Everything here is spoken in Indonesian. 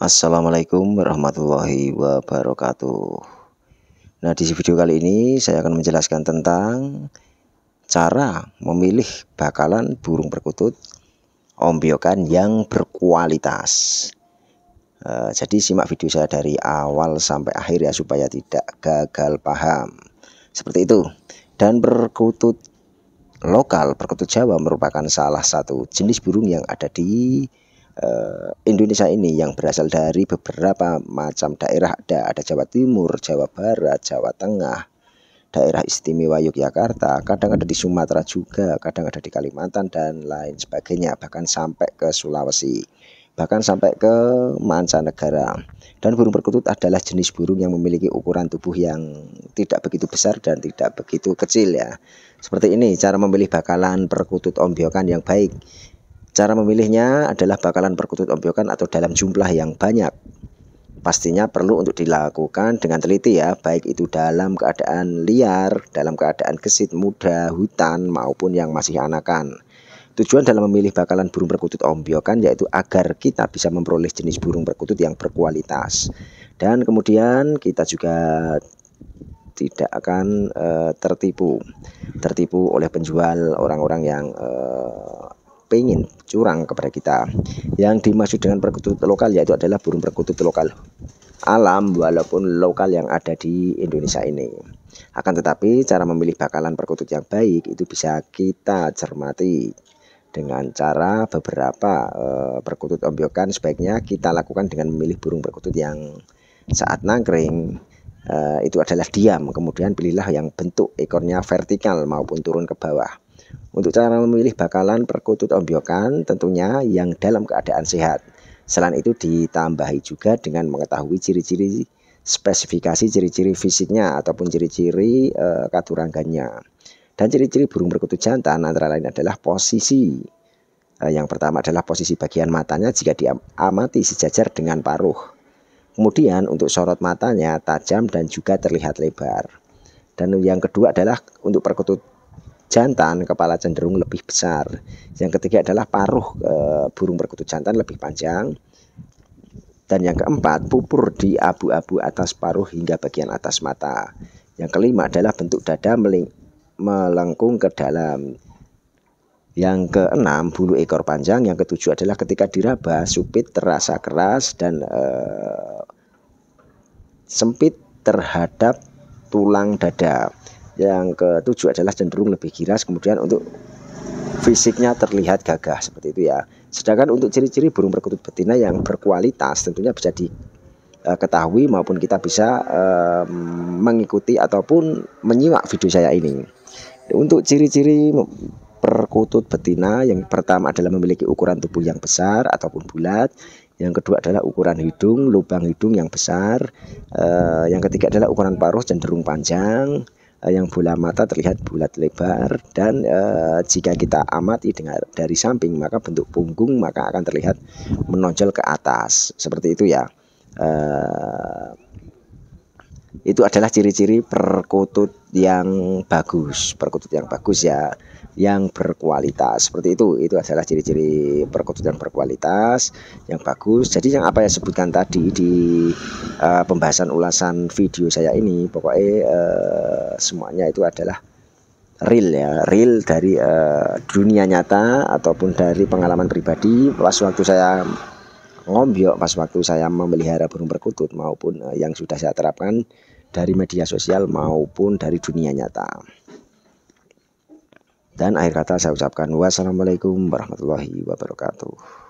Assalamualaikum warahmatullahi wabarakatuh. Nah, di video kali ini saya akan menjelaskan tentang cara memilih bakalan burung perkutut ombiokan yang berkualitas. Eh, jadi simak video saya dari awal sampai akhir ya supaya tidak gagal paham. Seperti itu. Dan perkutut lokal, perkutut Jawa merupakan salah satu jenis burung yang ada di Eh, Indonesia ini yang berasal dari beberapa macam daerah ada ada Jawa Timur, Jawa Barat, Jawa Tengah, daerah istimewa Yogyakarta, kadang ada di Sumatera juga, kadang ada di Kalimantan dan lain sebagainya, bahkan sampai ke Sulawesi bahkan sampai ke mancanegara. Dan burung perkutut adalah jenis burung yang memiliki ukuran tubuh yang tidak begitu besar dan tidak begitu kecil ya. Seperti ini cara memilih bakalan perkutut ombyokan yang baik. Cara memilihnya adalah bakalan perkutut ombyokan atau dalam jumlah yang banyak. Pastinya perlu untuk dilakukan dengan teliti ya, baik itu dalam keadaan liar, dalam keadaan gesit muda, hutan, maupun yang masih anakan. Tujuan dalam memilih bakalan burung perkutut ombyokan yaitu agar kita bisa memperoleh jenis burung perkutut yang berkualitas. Dan kemudian kita juga tidak akan uh, tertipu tertipu oleh penjual orang-orang yang uh, pengen curang kepada kita. Yang dimaksud dengan perkutut lokal yaitu adalah burung perkutut lokal alam walaupun lokal yang ada di Indonesia ini. Akan tetapi cara memilih bakalan perkutut yang baik itu bisa kita cermati dengan cara beberapa uh, perkutut ombyokan sebaiknya kita lakukan dengan memilih burung perkutut yang saat nangkring uh, itu adalah diam kemudian pilihlah yang bentuk ekornya vertikal maupun turun ke bawah untuk cara memilih bakalan perkutut ombyokan tentunya yang dalam keadaan sehat. Selain itu ditambahi juga dengan mengetahui ciri-ciri spesifikasi ciri-ciri fisiknya ataupun ciri-ciri e, eh, katurangganya. Dan ciri-ciri burung perkutut jantan antara lain adalah posisi. E, yang pertama adalah posisi bagian matanya jika diamati sejajar dengan paruh. Kemudian untuk sorot matanya tajam dan juga terlihat lebar. Dan yang kedua adalah untuk perkutut jantan kepala cenderung lebih besar. Yang ketiga adalah paruh e, burung perkutut jantan lebih panjang. Dan yang keempat, pupur di abu-abu atas paruh hingga bagian atas mata. Yang kelima adalah bentuk dada melengkung ke dalam. Yang keenam, bulu ekor panjang. Yang ketujuh adalah ketika diraba, supit terasa keras dan e, sempit terhadap tulang dada yang ketujuh adalah cenderung lebih giras kemudian untuk fisiknya terlihat gagah seperti itu ya sedangkan untuk ciri-ciri burung perkutut betina yang berkualitas tentunya bisa diketahui maupun kita bisa mengikuti ataupun menyimak video saya ini untuk ciri-ciri perkutut betina yang pertama adalah memiliki ukuran tubuh yang besar ataupun bulat yang kedua adalah ukuran hidung, lubang hidung yang besar. Eh, yang ketiga adalah ukuran paruh cenderung panjang. Eh, yang bola mata terlihat bulat lebar dan e, jika kita amati dengan dari samping maka bentuk punggung maka akan terlihat menonjol ke atas seperti itu ya e, itu adalah ciri-ciri perkutut yang bagus perkutut yang bagus ya yang berkualitas seperti itu itu adalah ciri-ciri perkutut yang berkualitas yang bagus jadi yang apa yang sebutkan tadi di uh, pembahasan ulasan video saya ini pokoknya uh, semuanya itu adalah real ya real dari uh, dunia nyata ataupun dari pengalaman pribadi pas waktu saya ngombyok pas waktu saya memelihara burung perkutut maupun uh, yang sudah saya terapkan dari media sosial maupun dari dunia nyata. Dan akhir kata saya ucapkan wassalamualaikum warahmatullahi wabarakatuh.